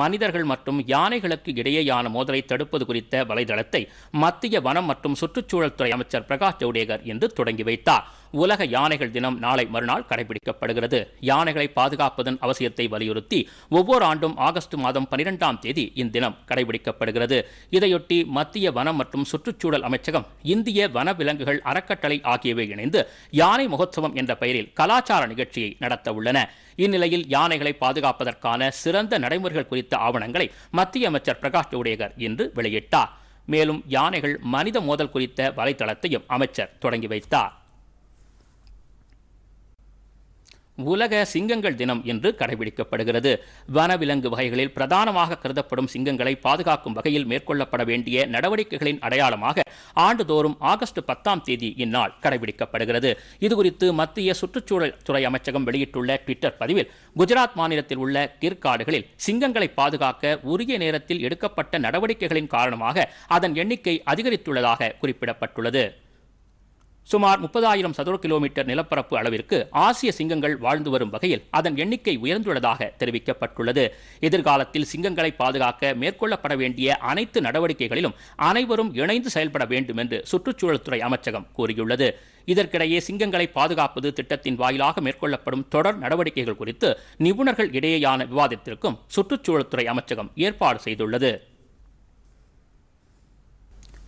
மனிதர்கள் மற்றும் யானைகளுக்கு இடையேயான மோதலை தடுப்பது குறித்த வலைதளத்தை மத்திய வனம் மற்றும் சுற்றுச்சூழல் துறை அமைச்சர் பிரகாஷ் ஜவடேகர் இன்று தொடங்கி வைத்தார் உலக யானைகள் தினம் நாளை மறுநாள் கடைபிடிக்கப்படுகிறது யானைகளை பாதுகாப்பதன் அவசியத்தை வலியுறுத்தி ஒவ்வொரு ஆண்டும் ஆகஸ்ட் மாதம் பன்னிரெண்டாம் தேதி இத்தினம் கடைபிடிக்கப்படுகிறது இதையொட்டி மத்திய வனம் மற்றும் சுற்றுச்சூழல் அமைச்சகம் இந்திய வனவிலங்குகள் அறக்கட்டளை ஆகியவை இணைந்து யானை மகோத்சவம் என்ற பெயரில் கலாச்சார நிகழ்ச்சியை நடத்த உள்ளன இந்நிலையில் யானைகளை பாதுகாப்பதற்கான சிறந்த நடைமுறைகள் குறித்து குறித்த ஆவணங்களை மத்திய அமைச்சர் பிரகாஷ் ஜவடேகர் இன்று வெளியிட்டார் மேலும் யானைகள் மனித மோதல் குறித்த வலைத்தளத்தையும் அமைச்சர் தொடங்கி வைத்தார் உலக சிங்கங்கள் தினம் என்று கடைபிடிக்கப்படுகிறது வனவிலங்கு வகைகளில் பிரதானமாக கருதப்படும் சிங்கங்களை பாதுகாக்கும் வகையில் மேற்கொள்ளப்பட வேண்டிய நடவடிக்கைகளின் அடையாளமாக ஆண்டுதோறும் ஆகஸ்ட் பத்தாம் தேதி இந்நாள் கடைபிடிக்கப்படுகிறது இதுகுறித்து மத்திய சுற்றுச்சூழல் துறை அமைச்சகம் வெளியிட்டுள்ள ட்விட்டர் பதிவில் குஜராத் மாநிலத்தில் உள்ள கிற்காடுகளில் சிங்கங்களை பாதுகாக்க உரிய நேரத்தில் எடுக்கப்பட்ட நடவடிக்கைகளின் காரணமாக அதன் எண்ணிக்கை அதிகரித்துள்ளதாக குறிப்பிடப்பட்டுள்ளது சுமார் முப்பதாயிரம் சதுர கிலோமீட்டர் நிலப்பரப்பு அளவிற்கு ஆசிய சிங்கங்கள் வாழ்ந்து வரும் வகையில் அதன் எண்ணிக்கை உயர்ந்துள்ளதாக தெரிவிக்கப்பட்டுள்ளது எதிர்காலத்தில் சிங்கங்களை பாதுகாக்க மேற்கொள்ளப்பட வேண்டிய அனைத்து நடவடிக்கைகளிலும் அனைவரும் இணைந்து செயல்பட வேண்டும் என்று சுற்றுச்சூழல்துறை அமைச்சகம் கூறியுள்ளது இதற்கிடையே சிங்கங்களை பாதுகாப்பது திட்டத்தின் வாயிலாக மேற்கொள்ளப்படும் தொடர் நடவடிக்கைகள் குறித்து நிபுணர்கள் இடையேயான விவாதத்திற்கும் சுற்றுச்சூழல்துறை அமைச்சகம் ஏற்பாடு செய்துள்ளது